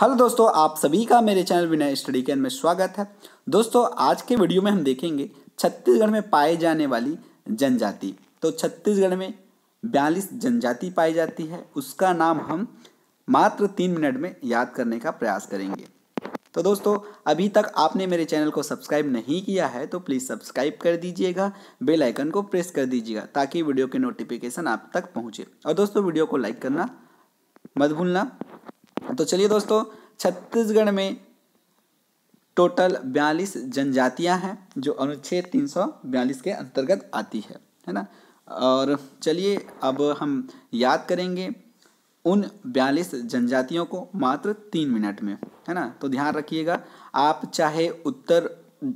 hello दोस्तों आप सभी का मेरे चैनल विनय स्टडी कैन में स्वागत है दोस्तों आज के वीडियो में हम देखेंगे छत्तीसगढ़ में पाए जाने वाली जनजाति तो छत्तीसगढ़ में बयालीस जनजाति पाई जाती है उसका नाम हम मात्र तीन मिनट में याद करने का प्रयास करेंगे तो दोस्तों अभी तक आपने मेरे चैनल को सब्सक्राइब नहीं किया है तो प्लीज़ सब्सक्राइब कर दीजिएगा बेल आइकन को प्रेस कर दीजिएगा ताकि वीडियो के नोटिफिकेशन आप तक पहुंचे और दोस्तों वीडियो को लाइक करना मत भूलना तो चलिए दोस्तों छत्तीसगढ़ में टोटल बयालीस जनजातियां हैं जो अनुच्छेद तीन सौ बयालीस के अंतर्गत आती है है ना और चलिए अब हम याद करेंगे उन बयालीस जनजातियों को मात्र तीन मिनट में है ना तो ध्यान रखिएगा आप चाहे उत्तर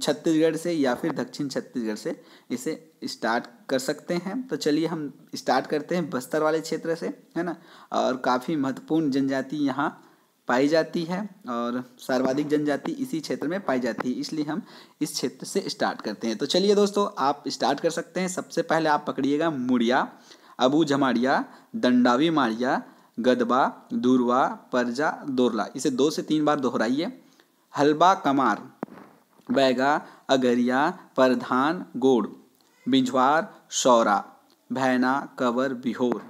छत्तीसगढ़ से या फिर दक्षिण छत्तीसगढ़ से इसे स्टार्ट कर सकते हैं तो चलिए हम स्टार्ट करते हैं बस्तर वाले क्षेत्र से है ना और काफ़ी महत्वपूर्ण जनजाति यहाँ पाई जाती है और सर्वाधिक जनजाति इसी क्षेत्र में पाई जाती है इसलिए हम इस क्षेत्र से स्टार्ट करते हैं तो चलिए दोस्तों आप स्टार्ट कर सकते हैं सबसे पहले आप पकड़िएगा मुड़िया अबू झमाड़िया दंडावी माड़िया गदबा दूरवा परजा दोरला इसे दो से तीन बार दोहराइए हलबा कमार बैगा अगरिया परधान गोड़ बिंझवार सौरा भैना कवर बिहोर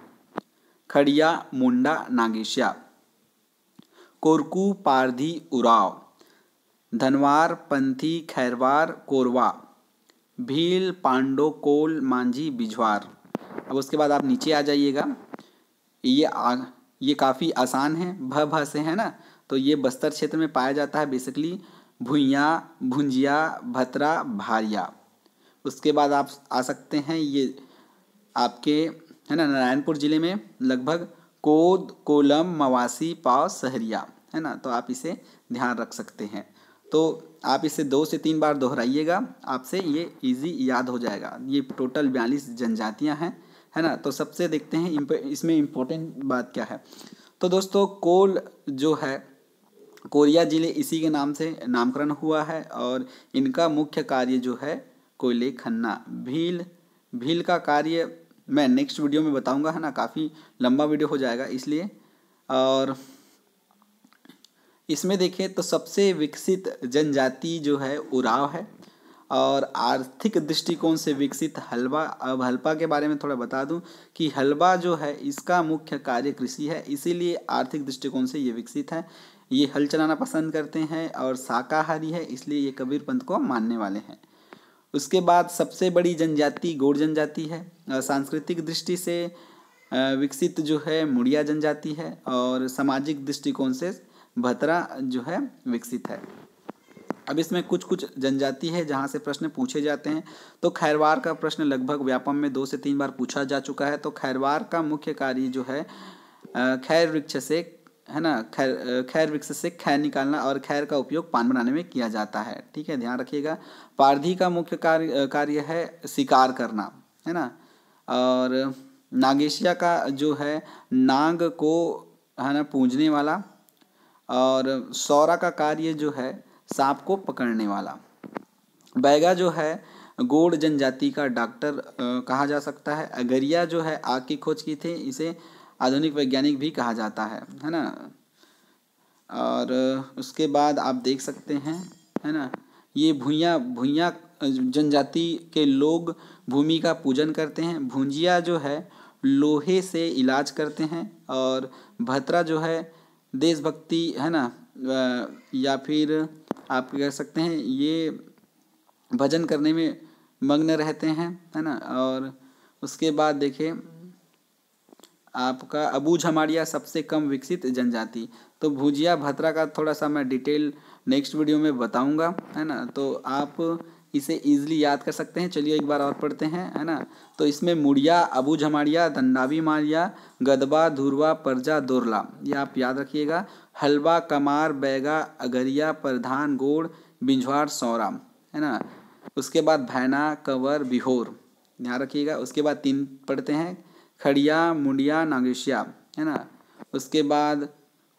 खड़िया मुंडा नागेशिया कोरकू पारधी उराव धनवार पंथी खैरवार कोरवा भील पांडो कोल मांझी बिझवार अब उसके बाद आप नीचे आ जाइएगा ये आ ये काफ़ी आसान है भ भ से है ना तो ये बस्तर क्षेत्र में पाया जाता है बेसिकली भुइयाँ भुंजिया भतरा भारिया उसके बाद आप आ सकते हैं ये आपके है ना नारायणपुर ज़िले में लगभग कोद कोलम मवासी पाव सहरिया है ना तो आप इसे ध्यान रख सकते हैं तो आप इसे दो से तीन बार दोहराइएगा आपसे ये इजी याद हो जाएगा ये टोटल बयालीस जनजातियां हैं है ना तो सबसे देखते हैं इसमें इम्पोर्टेंट बात क्या है तो दोस्तों कोल जो है कोरिया जिले इसी के नाम से नामकरण हुआ है और इनका मुख्य कार्य जो है कोयले खन्ना भील भील का कार्य मैं नेक्स्ट वीडियो में बताऊंगा है ना काफ़ी लंबा वीडियो हो जाएगा इसलिए और इसमें देखें तो सबसे विकसित जनजाति जो है उराव है और आर्थिक दृष्टिकोण से विकसित हलवा अब हलपा के बारे में थोड़ा बता दूं कि हलवा जो है इसका मुख्य कार्य कृषि है इसीलिए आर्थिक दृष्टिकोण से ये विकसित है ये हल चलाना पसंद करते हैं और शाकाहारी है इसलिए ये कबीर पंथ को मानने वाले हैं उसके बाद सबसे बड़ी जनजाति गौर जनजाति है सांस्कृतिक दृष्टि से विकसित जो है मुड़िया जनजाति है और सामाजिक दृष्टिकोण से भतरा जो है विकसित है अब इसमें कुछ कुछ जनजाति है जहाँ से प्रश्न पूछे जाते हैं तो खैरवार का प्रश्न लगभग व्यापम में दो से तीन बार पूछा जा चुका है तो खैरवार का मुख्य कार्य जो है खैर वृक्ष से है ना खैर खैर वृक्ष से खैर निकालना और खैर का उपयोग पान बनाने में किया जाता है ठीक है ध्यान रखिएगा पारधी का मुख्य कार्य कार्य है शिकार करना है ना और नागेशिया का जो है नाग को है ना पूजने वाला और सौरा का कार्य जो है सांप को पकड़ने वाला बैगा जो है गोड़ जनजाति का डॉक्टर कहा जा सकता है अगरिया जो है आग की खोज की थी इसे आधुनिक वैज्ञानिक भी कहा जाता है है ना और उसके बाद आप देख सकते हैं है ना ये भूया भूया जनजाति के लोग भूमि का पूजन करते हैं भुंजिया जो है लोहे से इलाज करते हैं और भत्रा जो है देशभक्ति है ना या फिर आप कह सकते हैं ये भजन करने में मग्न रहते हैं है ना और उसके बाद देखें आपका अबूझ हमारिया सबसे कम विकसित जनजाति तो भुजिया भत्रा का थोड़ा सा मैं डिटेल नेक्स्ट वीडियो में बताऊंगा है ना तो आप इसे ईजिली याद कर सकते हैं चलिए एक बार और पढ़ते हैं है ना तो इसमें मुड़िया अबू झमाड़िया दंडावी मारिया गदबा धुरवा परजा दोरला ये आप याद रखिएगा हलवा कमार बैगा अगरिया प्रधान गोड़ बिंझवार सौरा है ना उसके बाद भैना कंवर बिहोर ध्यान रखिएगा उसके बाद तीन पढ़ते हैं खड़िया मुंडिया नागेशिया है ना उसके बाद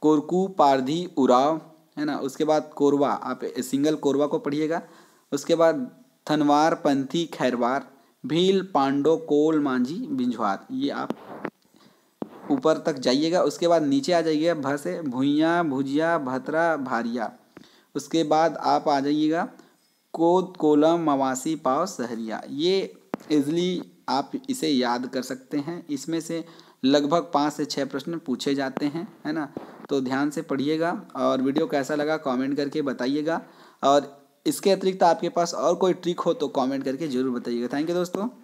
कोरकू पारधी उराव है ना उसके बाद कोरवा आप सिंगल कोरवा को पढ़िएगा उसके बाद थनवार पंथी खैरवार भील पांडो कोल मांझी बिंझवार ये आप ऊपर तक जाइएगा उसके बाद नीचे आ जाइएगा भ भुइया भुजिया भतरा भारिया उसके बाद आप आ जाइएगा कोद कोलम मवासी पाव सहरिया ये इजली आप इसे याद कर सकते हैं इसमें से लगभग पाँच से छः प्रश्न पूछे जाते हैं है ना तो ध्यान से पढ़िएगा और वीडियो कैसा लगा कमेंट करके बताइएगा और इसके अतिरिक्त आपके पास और कोई ट्रिक हो तो कमेंट करके ज़रूर बताइएगा थैंक यू दोस्तों